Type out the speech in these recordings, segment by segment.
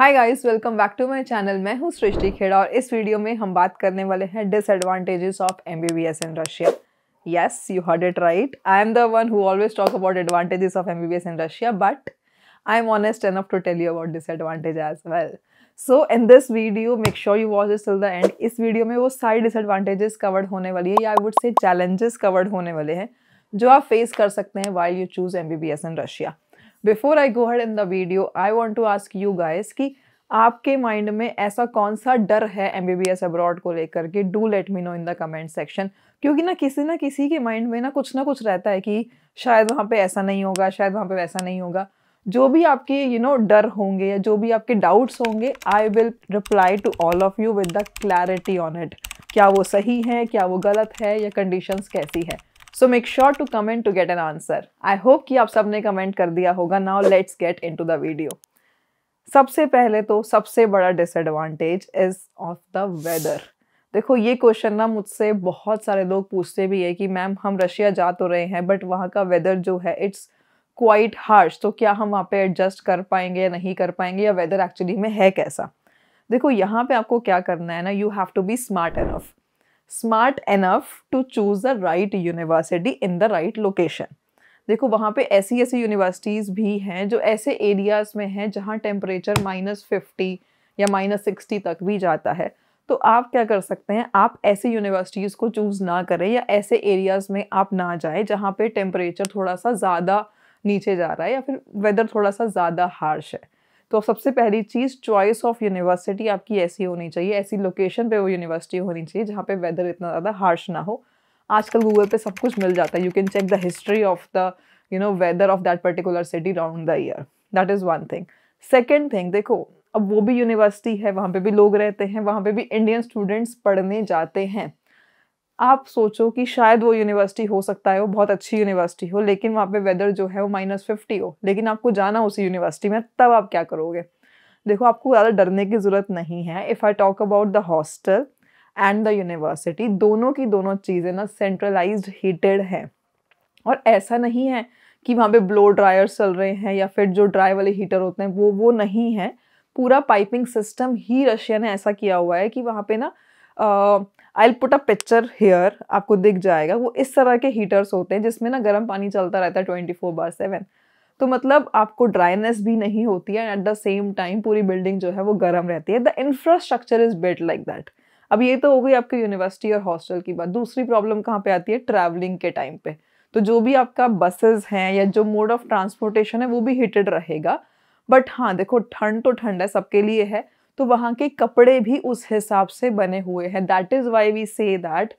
Hi guys welcome back to my channel मैं हूं सृष्टि खेड़ा और इस वीडियो में हम बात करने वाले हैं disadvantages of M in Russia yes you heard it right I am the one who always talk about advantages of MBBS in Russia but I am honest enough to tell you about disadvantage as well so in this video make sure you watch this till the end इस video में वो सारी disadvantages covered होने वाली है या I would say challenges covered होने वाले हैं जो आप फेस कर सकते हैं why you choose M B in Russia before I go head in the video I want to ask you guys कि आपके माइंड में ऐसा कौन सा डर है M B B S abroad को लेकर के do let me know in the comment section क्योंकि ना किसी ना किसी के माइंड में ना कुछ ना कुछ रहता है कि शायद वहाँ पे ऐसा नहीं होगा शायद वहाँ पे वैसा नहीं होगा जो भी आपके यू नो डर होंगे या जो भी आपके डाउट्स होंगे I will reply to all of you with the clarity on it क्या वो सही है क्या वो गलत है या कंडीशंस कैसी है so make sure to comment to get an answer I hope कि आप सब ने कमेंट कर दिया होगा now let's get into the video सबसे पहले तो सबसे बड़ा disadvantage is of the weather देखो ये क्वेश्चन ना मुझसे बहुत सारे लोग पूछते भी है कि मैम हम रशिया जा तो रहे हैं बट वहाँ का वेदर जो है इट्स क्वाइट हार्श तो क्या हम वहाँ पे एडजस्ट कर पाएंगे या नहीं कर पाएंगे या वेदर एक्चुअली में है कैसा देखो यहाँ पे आपको क्या करना है ना you have to be smart enough smart enough to choose the right university in the right location देखो वहाँ पे ऐसी ऐसी यूनिवर्सिटीज़ भी हैं जो ऐसे एरियाज़ में हैं जहाँ टेम्परेचर माइनस फिफ्टी या माइनस सिक्सटी तक भी जाता है तो आप क्या कर सकते हैं आप ऐसे यूनिवर्सिटीज़ को चूज़ ना करें या ऐसे एरियाज़ में आप ना जाएं जहाँ पे टेम्परेचर थोड़ा सा ज़्यादा नीचे जा रहा है या फिर वेदर थोड़ा सा ज़्यादा हार्श है तो सबसे पहली चीज़ चॉइस ऑफ यूनिवर्सिटी आपकी ऐसी होनी चाहिए ऐसी लोकेशन पे वो यूनिवर्सिटी होनी चाहिए जहाँ पे वेदर इतना ज़्यादा हार्श ना हो आजकल गूगल पे सब कुछ मिल जाता है you can check the history of the you know weather of that particular city round the year that is one thing second thing देखो अब वो भी यूनिवर्सिटी है वहाँ पे भी लोग रहते हैं वहाँ पे भी इंडियन स्टूडेंट्स पढ़ने जाते हैं आप सोचो कि शायद वो यूनिवर्सिटी हो सकता है वो बहुत अच्छी यूनिवर्सिटी हो लेकिन वहाँ पे वेदर जो है वो माइनस फिफ्टी हो लेकिन आपको जाना उसी यूनिवर्सिटी में तब आप क्या करोगे देखो आपको ज़्यादा डरने की ज़रूरत नहीं है if I talk about the hostel and the university दोनों की दोनों चीज़ें ना सेंट्रलाइज्ड हीटेड हैं और ऐसा नहीं है कि वहाँ पे ब्लो ड्रायर चल रहे हैं या फिर जो ड्राई वाले हीटर होते हैं वो वो नहीं है पूरा पाइपिंग सिस्टम ही रशिया ने ऐसा किया हुआ है कि वहाँ पे ना I put a picture here आपको दिख जाएगा वो इस तरह के हीटर्स होते हैं जिसमें ना गर्म पानी चलता रहता है ट्वेंटी फोर बार सेवन तो मतलब आपको ड्राइनेस भी नहीं होती है एट द सेम टाइम पूरी बिल्डिंग जो है वो गर्म रहती है the infrastructure is built like that अब ये तो हो गई आपकी यूनिवर्सिटी और हॉस्टल की बात दूसरी प्रॉब्लम कहाँ पे आती है ट्रैवलिंग के टाइम पे तो जो भी आपका बसेस हैं या जो मोड ऑफ ट्रांसपोर्टेशन है वो भी हिटेड रहेगा बट हाँ देखो ठंड तो ठंड है सबके लिए है तो वहाँ के कपड़े भी उस हिसाब से बने हुए हैं that is why we say that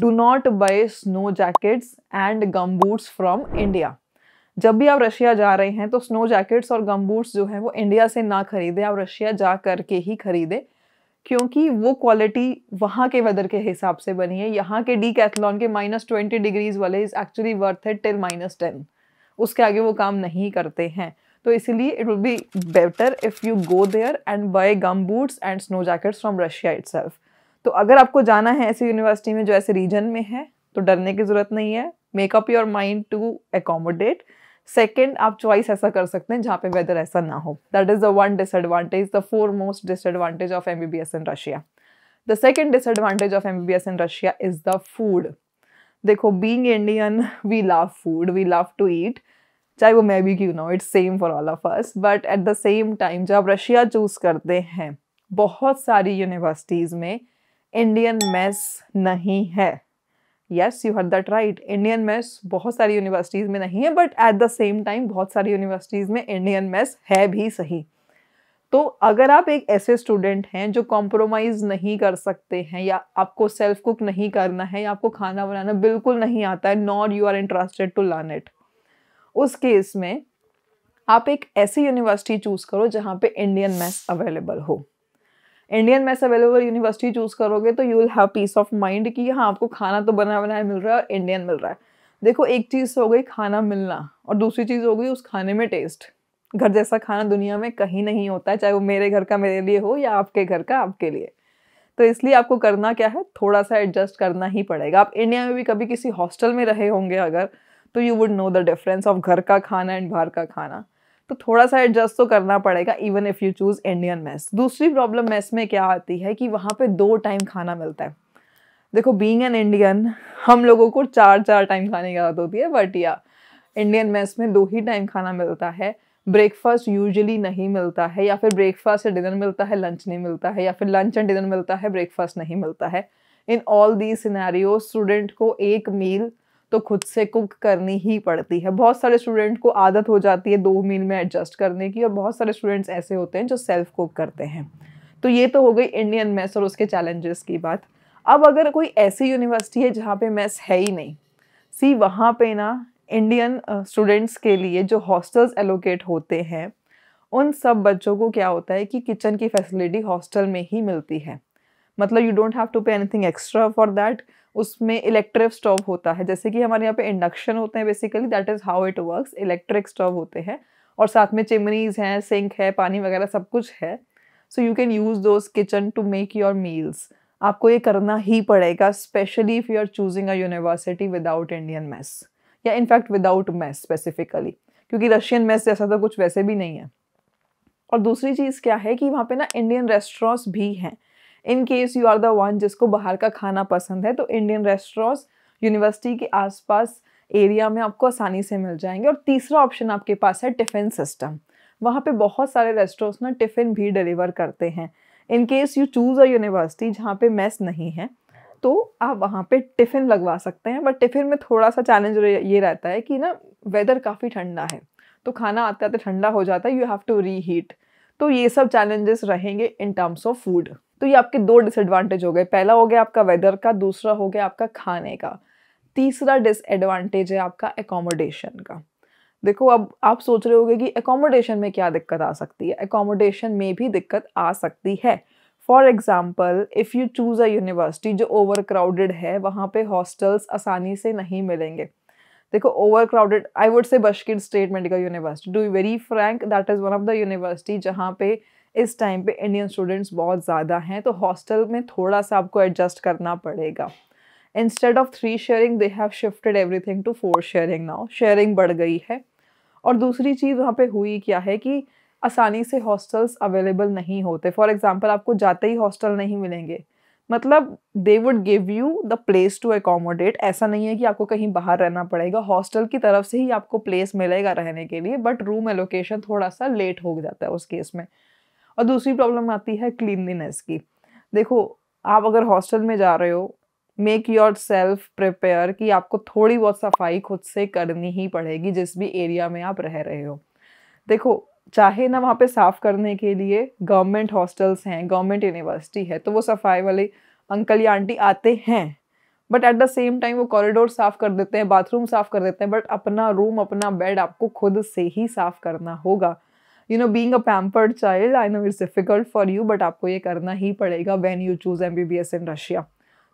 do not buy snow jackets and gum boots from India जब भी आप रशिया जा रहे हैं तो स्नो जैकेट्स और गम बूट्स जो हैं वो इंडिया से ना खरीदें आप रशिया जा कर के ही खरीदें क्योंकि वो क्वालिटी वहाँ के वेदर के हिसाब से बनी है यहाँ के डी कैथलॉन के माइनस ट्वेंटी डिग्रीज वाले इज़ एक्चुअली वर्थ है टिल माइनस टेन उसके आगे वो काम नहीं करते हैं तो इसीलिए it would be better if you go there and buy gum boots and snow jackets from Russia it तो अगर आपको जाना है ऐसी यूनिवर्सिटी में जो ऐसे रीजन में है तो डरने की ज़रूरत नहीं है make up your mind to accommodate second आप चॉइस ऐसा कर सकते हैं जहाँ पे वेदर ऐसा ना हो that is the one disadvantage the foremost disadvantage of M B B S in Russia the second disadvantage of M B B S in Russia is the food देखो being Indian we love food we love to eat चाहे वो मैं भी क्यों ना it's same for all of us but at the same time जब आप Russia choose करते हैं बहुत सारी यूनिवर्सिटीज़ में इंडियन मेस नहीं है yes you heard that right Indian mess बहुत सारी यूनिवर्सिटीज़ में नहीं है but at the same time बहुत सारी यूनिवर्सिटीज़ में इंडियन मेस है भी सही तो अगर आप एक ऐसे स्टूडेंट हैं जो कॉम्प्रोमाइज़ नहीं कर सकते हैं या आपको सेल्फ कुक नहीं करना है या आपको खाना बनाना बिल्कुल नहीं आता है not you are interested to learn it उस केस में आप एक ऐसी यूनिवर्सिटी चूज़ करो जहाँ पे इंडियन मैथ्स अवेलेबल हो Indian mess available university choose करोगे तो you will have peace of mind कि हाँ आपको खाना तो बना बनाया मिल रहा है और इंडियन मिल रहा है देखो एक चीज़ हो गई खाना मिलना और दूसरी चीज़ हो गई उस खाने में टेस्ट घर जैसा खाना दुनिया में कहीं नहीं होता है चाहे वो मेरे घर का मेरे लिए हो या आपके घर का आपके लिए तो इसलिए आपको करना क्या है थोड़ा सा एडजस्ट करना ही पड़ेगा आप इंडिया में भी कभी किसी हॉस्टल में रहे होंगे अगर तो you would know the difference of घर का खाना एंड बाहर का खाना तो थोड़ा सा एडजस्ट तो करना पड़ेगा even if you choose Indian mess दूसरी प्रॉब्लम मेस में क्या आती है कि वहाँ पे दो टाइम खाना मिलता है देखो बीइंग एन इंडियन हम लोगों को चार चार टाइम खाने की आदत होती है बट या इंडियन मेस में दो ही टाइम खाना मिलता है ब्रेकफास्ट यूजुअली नहीं मिलता है या फिर ब्रेकफास्ट या डिनर मिलता है लंच नहीं मिलता है या फिर लंच एंड डिनर मिलता है ब्रेकफास्ट नहीं मिलता है in all the scenario student को एक मील तो खुद से कुक करनी ही पड़ती है बहुत सारे स्टूडेंट को आदत हो जाती है दो मील में एडजस्ट करने की और बहुत सारे स्टूडेंट्स ऐसे होते हैं जो सेल्फ कुक करते हैं तो ये तो हो गई इंडियन मैथ्स और उसके चैलेंजेस की बात अब अगर कोई ऐसी यूनिवर्सिटी है जहाँ पे मैथ्स है ही नहीं सी वहाँ पे ना इंडियन स्टूडेंट्स के लिए जो हॉस्टल्स एलोकेट होते हैं उन सब बच्चों को क्या होता है कि किचन की फैसिलिटी हॉस्टल में ही मिलती है मतलब you don't have to pay anything extra for that उसमें इलेक्ट्रिक स्टोव होता है जैसे कि हमारे यहाँ पे इंडक्शन होते हैं basically that is how it works electric stove होते हैं और साथ में चिमनीज हैं सिंक है पानी वगैरह सब कुछ है so you can use those kitchen to make your meals आपको ये करना ही पड़ेगा specially if you are choosing a university without Indian mess या इनफैक्ट विदाउट मैस स्पेसिफिकली क्योंकि रशियन मेस जैसा तो कुछ वैसे भी नहीं है और दूसरी चीज़ क्या है कि वहाँ पे ना इंडियन रेस्टोरेंट्स भी हैं in case you are the one जिसको बाहर का खाना पसंद है तो इंडियन रेस्टोरेंट्स यूनिवर्सिटी के आसपास एरिया में आपको आसानी से मिल जाएंगे और तीसरा ऑप्शन आपके पास है टिफ़िन सिस्टम वहाँ पे बहुत सारे रेस्टोरेंट्स ना टिफ़िन भी डिलीवर करते हैं in case you choose a university जहाँ पे मेस नहीं है तो आप वहाँ पे टिफ़िन लगवा सकते हैं बट टिफ़िन में थोड़ा सा चैलेंज ये रहता है कि ना वेदर काफ़ी ठंडा है तो खाना आते आते ठंडा हो जाता है you have to reheat तो ये सब चैलेंजेस रहेंगे इन टर्म्स ऑफ फूड तो ये आपके दो डिसएडवांटेज हो गए पहला हो गया आपका वेदर का दूसरा हो गया आपका खाने का तीसरा डिसएडवांटेज है आपका एकोमोडेशन का देखो अब आप सोच रहे होगे कि एकोमोडेशन में क्या दिक्कत आ सकती है एकोमोडेशन में भी दिक्कत आ सकती है for example if you choose a university जो ओवर क्राउडेड है वहाँ पे हॉस्टल्स आसानी से नहीं मिलेंगे देखो over crowded I would say Bashkir State Medical University do very frank that is one of the university जहाँ पे इस टाइम पे इंडियन स्टूडेंट्स बहुत ज़्यादा हैं तो हॉस्टल में थोड़ा सा आपको एडजस्ट करना पड़ेगा instead of three sharing they have shifted thing to four sharing now sharing बढ़ गई है और दूसरी चीज़ वहाँ पे हुई क्या है कि आसानी से हॉस्टल्स अवेलेबल नहीं होते फॉर एग्ज़ाम्पल आपको जाते ही हॉस्टल नहीं मिलेंगे मतलब they would give you the place to accommodate ऐसा नहीं है कि आपको कहीं बाहर रहना पड़ेगा हॉस्टल की तरफ से ही आपको प्लेस मिलेगा रहने के लिए बट रूम एलोकेशन थोड़ा सा लेट हो जाता है उस केस में और दूसरी प्रॉब्लम आती है क्लीनलीनेस की देखो आप अगर हॉस्टल में जा रहे हो मेक योर सेल्फ प्रिपेयर कि आपको थोड़ी बहुत सफाई खुद से करनी ही पड़ेगी जिस भी एरिया में आप रह रहे हो देखो चाहे ना वहाँ पे साफ़ करने के लिए गवर्नमेंट हॉस्टल्स हैं गवर्नमेंट यूनिवर्सिटी है तो वो सफाई वाले अंकल या आंटी आते हैं but at the same time वो कॉरिडोर साफ़ कर देते हैं बाथरूम साफ़ कर देते हैं बट अपना रूम अपना बेड आपको खुद से ही साफ़ करना होगा you know being a pampered child I know it's difficult for you but आपको ये करना ही पड़ेगा when you choose M B B S in Russia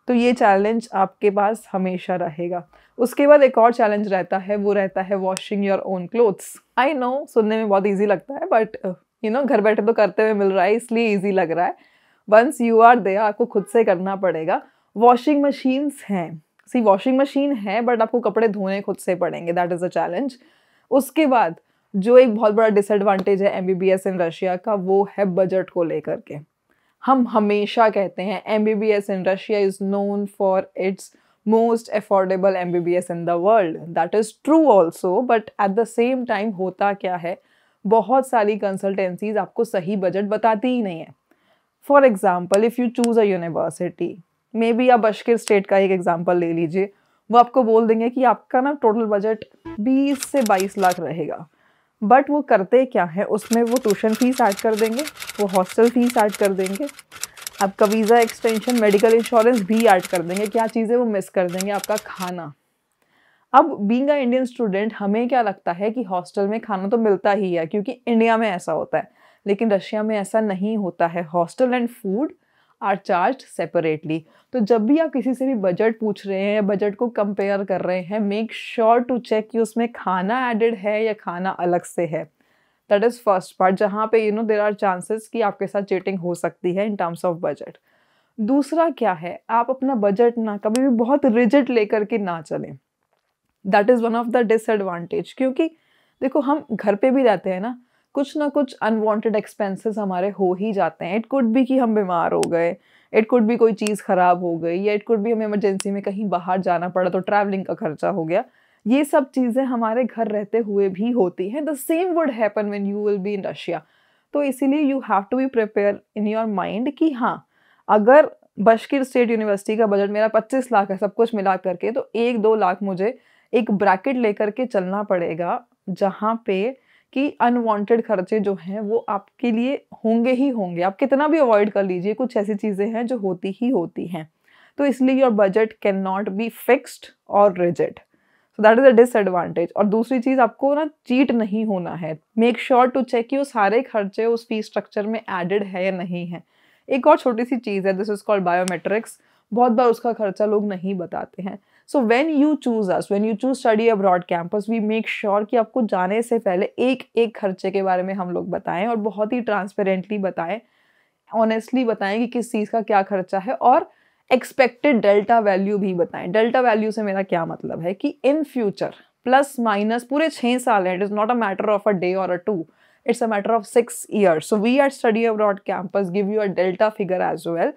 तो ये चैलेंज आपके पास हमेशा रहेगा उसके बाद एक और चैलेंज रहता है वो रहता है washing your own clothes I know सुनने में बहुत ईजी लगता है बट यू नो घर बैठे तो करते हुए मिल रहा है इसलिए ईजी लग रहा है वंस यू आर दे आपको खुद से करना पड़ेगा वॉशिंग मशीन्स हैं सी वॉशिंग मशीन है बट आपको कपड़े धोने खुद से पड़ेंगे दैट इज़ अ चैलेंज उसके बाद जो एक बहुत बड़ा डिसएडवांटेज है M B B S in Russia का वो है बजट को लेकर के हम हमेशा कहते हैं M B B S in Russia is known for its most affordable M B B S in the world that is true also but at the same time होता क्या है बहुत सारी कंसल्टेंसीज आपको सही बजट बताती ही नहीं है for example if you choose a university maybe आप बशकिर स्टेट का एक एग्ज़ाम्पल ले लीजिए वो आपको बोल देंगे कि आपका ना टोटल बजट 20 से 22 लाख रहेगा बट वो करते क्या है उसमें वो ट्यूशन फ़ीस ऐड कर देंगे वो हॉस्टल फ़ीस ऐड कर देंगे आपका वीज़ा एक्सटेंशन मेडिकल इंश्योरेंस भी ऐड कर देंगे क्या चीज़ें वो मिस कर देंगे आपका खाना अब बींग अ इंडियन स्टूडेंट हमें क्या लगता है कि हॉस्टल में खाना तो मिलता ही है क्योंकि इंडिया में ऐसा होता है लेकिन रशिया में ऐसा नहीं होता है hostel and food are charge separately तो जब भी आप किसी से भी बजट पूछ रहे हैं या बजट को कंपेयर कर रहे हैं मेक श्योर टू चेक कि उसमें खाना एडेड है या खाना अलग से है दैट इज़ फर्स्ट पार्ट जहाँ पे you know there are chances कि आपके साथ चीटिंग हो सकती है इन टर्म्स ऑफ बजट दूसरा क्या है आप अपना बजट ना कभी भी बहुत रिजिट लेकर के ना चलें that is one of the disadvantage क्योंकि देखो हम घर पे भी रहते हैं ना कुछ ना कुछ अनवांटेड एक्सपेंसेस हमारे हो ही जाते हैं इट कुड भी कि हम बीमार हो गए इट कुड भी कोई चीज़ ख़राब हो गई या इट कुड भी हमें इमरजेंसी में कहीं बाहर जाना पड़ा तो ट्रैवलिंग का खर्चा हो गया ये सब चीज़ें हमारे घर रहते हुए भी होती हैं the same would happen when you will be in Russia तो इसीलिए you have to be prepare in your mind कि हाँ अगर बशकिर स्टेट यूनिवर्सिटी का बजट मेरा 25 लाख है सब कुछ मिला करके तो एक दो लाख मुझे एक ब्रैकेट लेकर के चलना पड़ेगा जहाँ पे कि अनवांटेड खर्चे जो हैं वो आपके लिए होंगे ही होंगे आप कितना भी अवॉइड कर लीजिए कुछ ऐसी चीज़ें हैं जो होती ही होती हैं तो इसलिए your budget can not be fixed और rigid so that is a disadvantage और दूसरी चीज़ आपको ना चीट नहीं होना है मेक श्योर टू चेक कि वो सारे खर्चे उस फी स्ट्रक्चर में एडेड है या नहीं है एक और छोटी सी चीज़ है दिस इज़ कॉल्ड बायोमेट्रिक्स बहुत बार उसका खर्चा लोग नहीं बताते हैं so when you choose us when you choose study abroad campus we make sure कि आपको जाने से पहले एक एक खर्चे के बारे में हम लोग बताएं और बहुत ही ट्रांसपेरेंटली बताएं ऑनेस्टली बताएं कि किस चीज़ का क्या खर्चा है और एक्सपेक्टेड डेल्टा वैल्यू भी बताएं डेल्टा वैल्यू से मेरा क्या मतलब है कि इन फ्यूचर प्लस माइनस पूरे छः साल है it is not a matter of a day और a two it's a matter of six years. So we are study abroad campus give you uh delta figure as well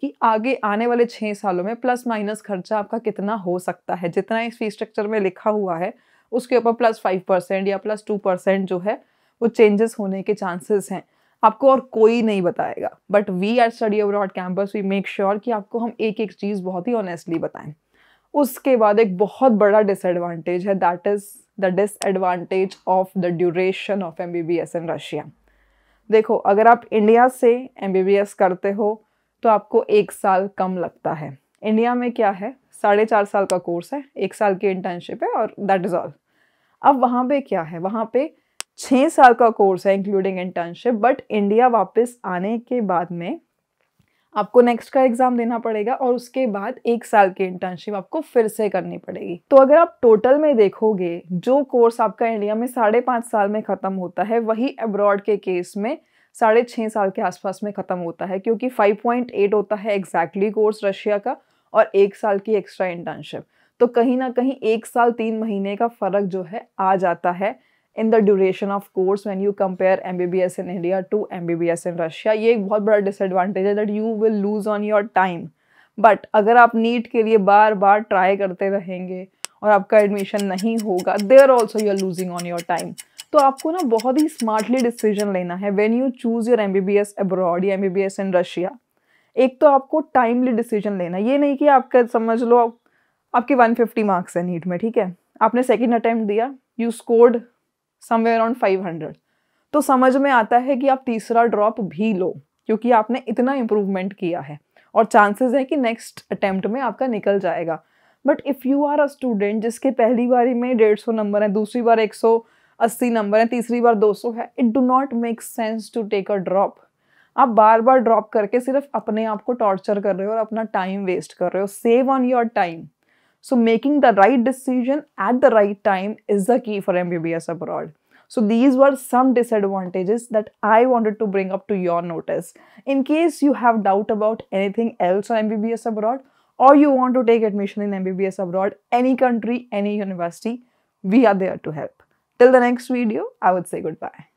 कि आगे आने वाले छः सालों में प्लस माइनस खर्चा आपका कितना हो सकता है जितना इस फी स्ट्रक्चर में लिखा हुआ है उसके ऊपर प्लस फाइव परसेंट या प्लस टू परसेंट जो है वो चेंजेस होने के चांसेस हैं आपको और कोई नहीं बताएगा but we are study abroad campus we make sure कि आपको हम एक एक चीज़ बहुत ही ऑनेस्टली बताएं उसके बाद एक बहुत बड़ा डिसएडवांटेज है that is the disadvantage of the duration of M B B S in Russia देखो अगर आप इंडिया से एम बी बी एस करते हो तो आपको एक साल कम लगता है इंडिया में क्या है साढ़े चार साल का कोर्स है एक साल की इंटर्नशिप है और दैट इज़ ऑल अब वहाँ पे क्या है वहाँ पे छः साल का कोर्स है इंक्लूडिंग इंटर्नशिप बट इंडिया वापस आने के बाद में आपको नेक्स्ट का एग्ज़ाम देना पड़ेगा और उसके बाद एक साल की इंटर्नशिप आपको फिर से करनी पड़ेगी तो अगर आप टोटल में देखोगे जो कोर्स आपका इंडिया में साढ़े पाँच साल में ख़त्म होता है वही अब्रॉड के केस में साढ़े छः साल के आसपास में ख़त्म होता है क्योंकि 5.8 होता है एग्जैक्टली कोर्स रशिया का और एक साल की एक्स्ट्रा इंटर्नशिप तो कहीं ना कहीं एक साल तीन महीने का फ़र्क जो है आ जाता है in the duration of course when you compare M B B S in India to M B B S in Russia ये एक बहुत बड़ा डिसएडवाटेज है that you will lose on your time but अगर आप नीट के लिए बार बार try करते रहेंगे और आपका एडमिशन नहीं होगा there also you are losing on your time तो आपको ना बहुत ही स्मार्टली डिसीजन लेना है when you choose your M B B S abroad या M B B S in Russia एक तो आपको टाइमली डिसीजन लेना ये नहीं कि आपका समझ लो आप, आपके 150 मार्क्स है नीट में ठीक है आपने सेकेंड अटैम्प्ट दिया you scored somewhere around five hundred तो समझ में आता है कि आप तीसरा ड्रॉप भी लो क्योंकि आपने इतना इम्प्रूवमेंट किया है और चांसेस है कि नेक्स्ट अटैम्प्ट में आपका निकल जाएगा but if you are a student जिसके पहली बारी में डेढ़ सौ नंबर हैं दूसरी बार एक सौ अस्सी number है तीसरी बार दो सौ है do not make sense to take a drop. Drop आप बार बार ड्रॉप करके सिर्फ अपने आप को टॉर्चर कर रहे हो और अपना टाइम वेस्ट कर So making the right decision at the right time is the key for MBBS abroad. So these were some disadvantages that I wanted to bring up to your notice. In case you have doubt about anything else on MBBS abroad or you want to take admission in MBBS abroad, any country, any university, we are there to help. Till the next video, I would say goodbye.